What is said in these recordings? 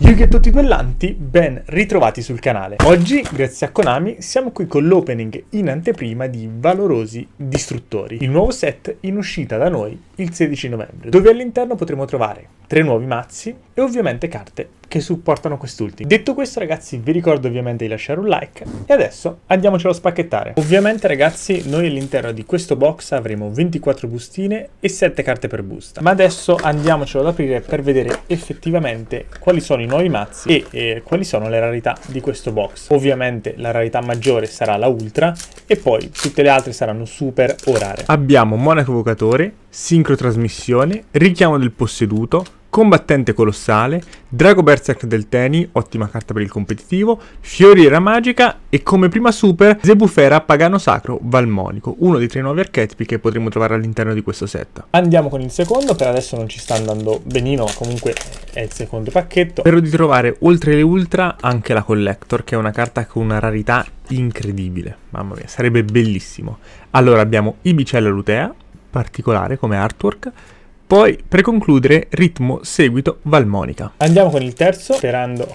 Yugi a tutti duellanti, ben ritrovati sul canale. Oggi, grazie a Konami, siamo qui con l'opening in anteprima di Valorosi Distruttori, il nuovo set in uscita da noi il 16 novembre, dove all'interno potremo trovare tre nuovi mazzi e ovviamente carte che supportano quest'ultimo. Detto questo ragazzi vi ricordo ovviamente di lasciare un like e adesso andiamocelo a spacchettare. Ovviamente ragazzi noi all'interno di questo box avremo 24 bustine e 7 carte per busta. Ma adesso andiamocelo ad aprire per vedere effettivamente quali sono i nuovi mazzi e eh, quali sono le rarità di questo box. Ovviamente la rarità maggiore sarà la ultra e poi tutte le altre saranno super o rare. Abbiamo monaco evocatore, sincrotrasmissione, richiamo del posseduto, Combattente Colossale, Drago Berserk del Teni, ottima carta per il competitivo, Fioriera Magica e come prima super Zebufera Pagano Sacro Valmonico, uno dei tre nuovi archetipi che potremo trovare all'interno di questo set. Andiamo con il secondo, per adesso non ci sta andando benino, comunque è il secondo pacchetto. Spero di trovare oltre le ultra anche la Collector, che è una carta con una rarità incredibile, mamma mia, sarebbe bellissimo. Allora abbiamo Ibicella Lutea, particolare come artwork, poi, per concludere, ritmo, seguito, valmonica. Andiamo con il terzo, sperando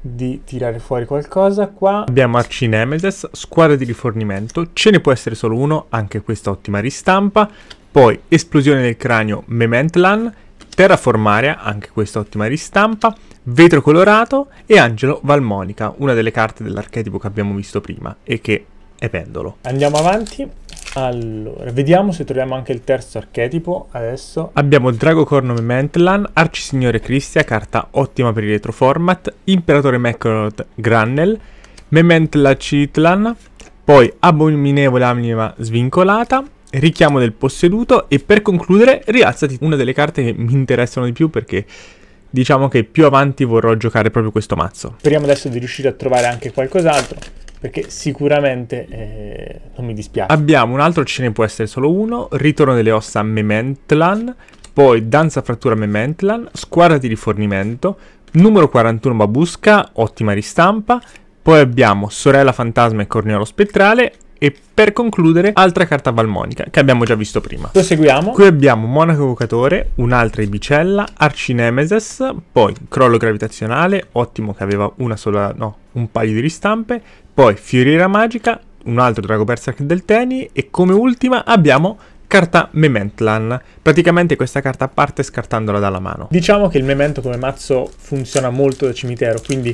di tirare fuori qualcosa qua. Abbiamo Arci Nemesis, squadra di rifornimento, ce ne può essere solo uno, anche questa ottima ristampa. Poi esplosione del cranio Mementlan, terraformaria, anche questa ottima ristampa, vetro colorato e angelo Valmonica, una delle carte dell'archetipo che abbiamo visto prima e che è pendolo. Andiamo avanti. Allora, vediamo se troviamo anche il terzo archetipo adesso. Abbiamo Drago Corno Mentlan, Arcisignore Cristia, carta ottima per il retro format, Imperatore Meccoloth Grannel, Mementla Citlan, poi Abominevole Anima Svincolata, Richiamo del Posseduto e per concludere Rialzati, una delle carte che mi interessano di più perché diciamo che più avanti vorrò giocare proprio questo mazzo. Speriamo adesso di riuscire a trovare anche qualcos'altro perché sicuramente eh, non mi dispiace. Abbiamo un altro, ce ne può essere solo uno, Ritorno delle ossa Mementlan, poi Danza frattura Mementlan, Squadra di rifornimento, numero 41 Babusca, ottima ristampa, poi abbiamo Sorella fantasma e Corniolo spettrale, e per concludere altra carta valmonica che abbiamo già visto prima. Proseguiamo. Qui abbiamo Monaco Evocatore, un'altra Ibicella, Arcinemesis, poi Crollo Gravitazionale, ottimo che aveva una sola, no, un paio di ristampe, poi Fioriera Magica, un altro Drago Berserk del Teni e come ultima abbiamo carta Mementlan. Praticamente questa carta parte scartandola dalla mano. Diciamo che il Memento come mazzo funziona molto da cimitero, quindi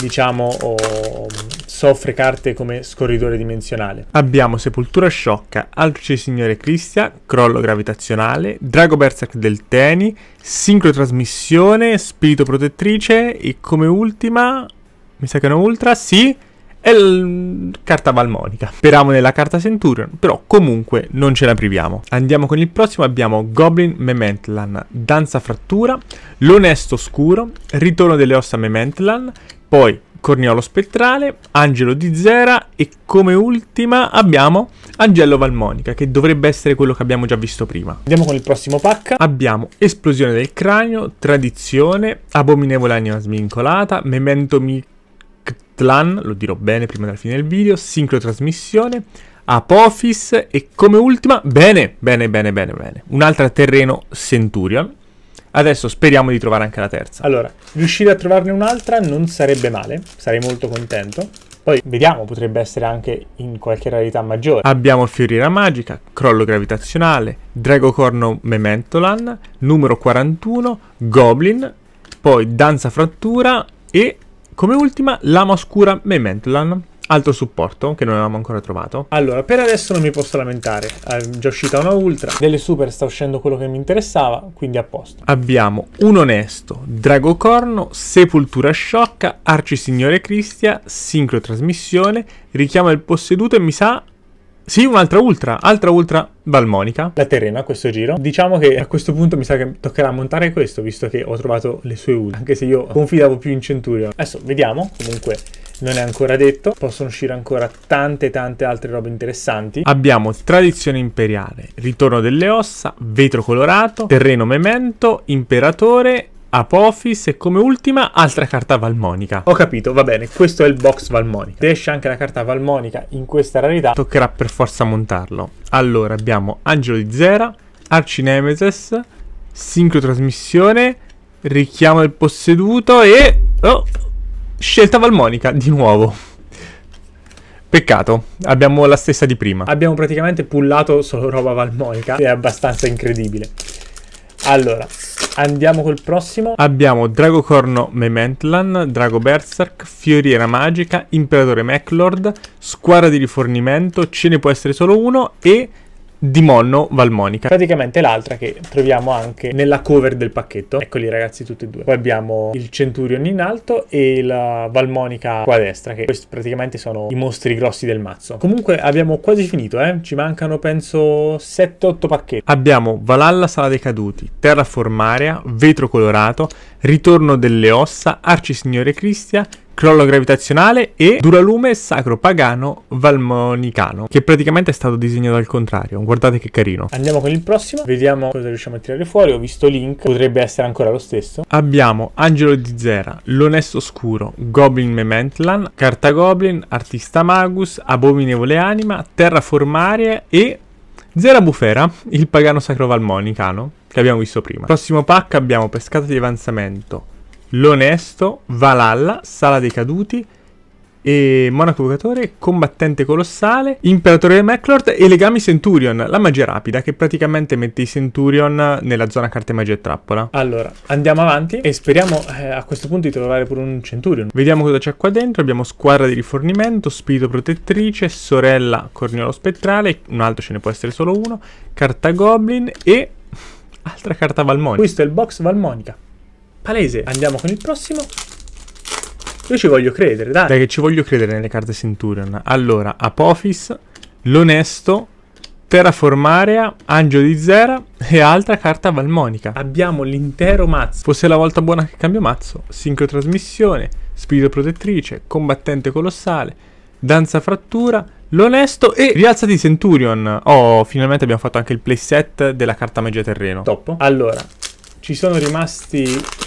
diciamo, oh, soffre carte come scorridore dimensionale. Abbiamo Sepoltura Sciocca, Signore Cristia, Crollo Gravitazionale, Drago Berserk del Teni, Sincro Trasmissione, Spirito Protettrice e come ultima, mi sa che è una ultra, sì, è l- carta valmonica. Speriamo nella carta Centurion, però comunque non ce la priviamo. Andiamo con il prossimo, abbiamo Goblin Mementlan, Danza Frattura, L'Onesto Oscuro, Ritorno delle Ossa Mementlan, poi Corniolo Spettrale, Angelo Di Zera e come ultima abbiamo Angelo Valmonica che dovrebbe essere quello che abbiamo già visto prima. Andiamo con il prossimo pack. Abbiamo Esplosione del Cranio, Tradizione, Abominevole Anima Svincolata, Memento Mictlan, lo dirò bene prima della fine del video, Sincrotrasmissione, Apophis e come ultima, bene, bene, bene, bene, bene, un'altra terreno Centurion Adesso speriamo di trovare anche la terza. Allora, riuscire a trovarne un'altra non sarebbe male, sarei molto contento. Poi vediamo, potrebbe essere anche in qualche rarità maggiore. Abbiamo Fioriera Magica, Crollo Gravitazionale, Dragocorno Mementolan, numero 41, Goblin, poi Danza Frattura e come ultima Lama Oscura Mementolan altro supporto che non avevamo ancora trovato. Allora, per adesso non mi posso lamentare, è già uscita una ultra, delle super sta uscendo quello che mi interessava, quindi a posto. Abbiamo un onesto, Dragocorno, Sepoltura Sciocca, Arcisignore Cristia, sincro trasmissione, richiama il posseduto e mi sa sì, un'altra ultra, altra ultra balmonica. La terrena a questo giro. Diciamo che a questo punto mi sa che toccherà montare questo, visto che ho trovato le sue ultra, anche se io confidavo più in Centurion. Adesso vediamo, comunque non è ancora detto, possono uscire ancora tante tante altre robe interessanti. Abbiamo Tradizione Imperiale, Ritorno delle Ossa, Vetro Colorato, Terreno Memento, Imperatore, Apophis e come ultima altra carta valmonica. Ho capito, va bene, questo è il box valmonica. Se esce anche la carta valmonica in questa rarità, toccherà per forza montarlo. Allora abbiamo Angelo di Zera, Arcinemesis, Sincrotrasmissione, Richiamo del Posseduto e... Oh! Scelta Valmonica, di nuovo. Peccato, abbiamo la stessa di prima. Abbiamo praticamente pullato solo roba Valmonica, che è abbastanza incredibile. Allora, andiamo col prossimo. Abbiamo Dragocorno Mementlan, Drago Berserk, Fioriera Magica, Imperatore Mechlord, Squadra di rifornimento, ce ne può essere solo uno e di Monno Valmonica. Praticamente l'altra che troviamo anche nella cover del pacchetto. Eccoli ragazzi tutti e due. Poi abbiamo il Centurion in alto e la Valmonica qua a destra, che questi praticamente sono i mostri grossi del mazzo. Comunque abbiamo quasi finito, eh. Ci mancano penso 7-8 pacchetti. Abbiamo Valhalla Sala dei Caduti, Terraformarea, Vetro Colorato, Ritorno delle Ossa, Arcisignore Cristia, crollo gravitazionale e duralume sacro pagano valmonicano, che praticamente è stato disegnato al contrario. Guardate che carino. Andiamo con il prossimo, vediamo cosa riusciamo a tirare fuori. Ho visto Link, potrebbe essere ancora lo stesso. Abbiamo Angelo di Zera, L'Onesto scuro Goblin Mementlan, Carta Goblin, Artista Magus, Abominevole Anima, Terraformarie e Zera Bufera, il pagano sacro valmonicano, che abbiamo visto prima. Prossimo pack abbiamo Pescata di Avanzamento, L'Onesto, Valhalla, Sala dei Caduti, e Monaco Vocatore, Combattente Colossale, Imperatore del Maclord e Legami Centurion, la magia rapida che praticamente mette i Centurion nella zona carte magia e trappola. Allora, andiamo avanti e speriamo eh, a questo punto di trovare pure un Centurion. Vediamo cosa c'è qua dentro, abbiamo Squadra di Rifornimento, Spirito Protettrice, Sorella Corniolo Spettrale, un altro ce ne può essere solo uno, Carta Goblin e... Altra carta Valmonica. Questo è il box Valmonica palese. Andiamo con il prossimo. Io ci voglio credere, dai. Dai, che ci voglio credere nelle carte Centurion. Allora, Apophis, l'Onesto, Terraformarea, Angelo di Zera e altra carta valmonica. Abbiamo l'intero mazzo. Fosse la volta buona che cambio mazzo, sincrotrasmissione, spirito protettrice, combattente colossale, danza frattura, l'onesto e rialza di Centurion. Oh, finalmente abbiamo fatto anche il playset della carta magia terreno. Top. Allora, ci sono rimasti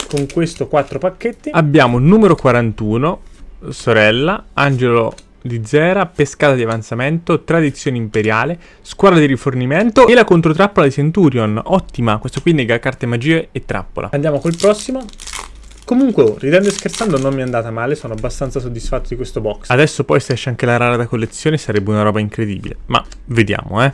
con questo 4 pacchetti. Abbiamo numero 41, sorella, angelo di Zera, pescata di avanzamento, tradizione imperiale, squadra di rifornimento e la controtrappola di Centurion. Ottima, questo qui nega carte magie e trappola. Andiamo col prossimo. Comunque, oh, ridendo e scherzando, non mi è andata male, sono abbastanza soddisfatto di questo box. Adesso poi se esce anche la rara da collezione sarebbe una roba incredibile, ma vediamo, eh.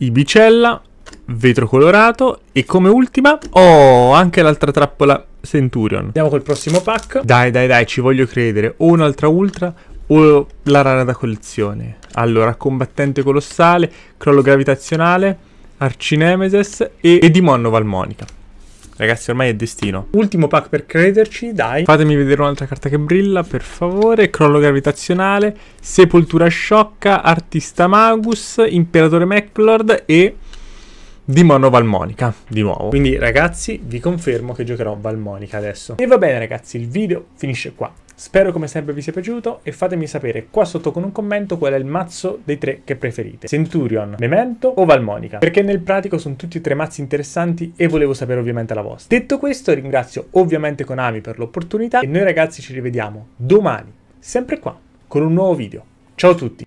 Ibicella, vetro colorato e come ultima ho oh, anche l'altra trappola Centurion. Andiamo col prossimo pack. Dai, dai, dai, ci voglio credere. O un'altra ultra o la rara da collezione. Allora, combattente colossale, crollo gravitazionale, arcinemesis e, e Dimonno Valmonica. Ragazzi, ormai è destino. Ultimo pack per crederci, dai. Fatemi vedere un'altra carta che brilla, per favore. Crollo gravitazionale, Sepoltura sciocca, Artista Magus, Imperatore Maclord e di Mono Valmonica di nuovo. Quindi ragazzi vi confermo che giocherò Valmonica adesso. E va bene ragazzi il video finisce qua. Spero come sempre vi sia piaciuto e fatemi sapere qua sotto con un commento qual è il mazzo dei tre che preferite. Centurion, Memento o Valmonica. Perché nel pratico sono tutti e tre mazzi interessanti e volevo sapere ovviamente la vostra. Detto questo ringrazio ovviamente Konami per l'opportunità e noi ragazzi ci rivediamo domani, sempre qua, con un nuovo video. Ciao a tutti!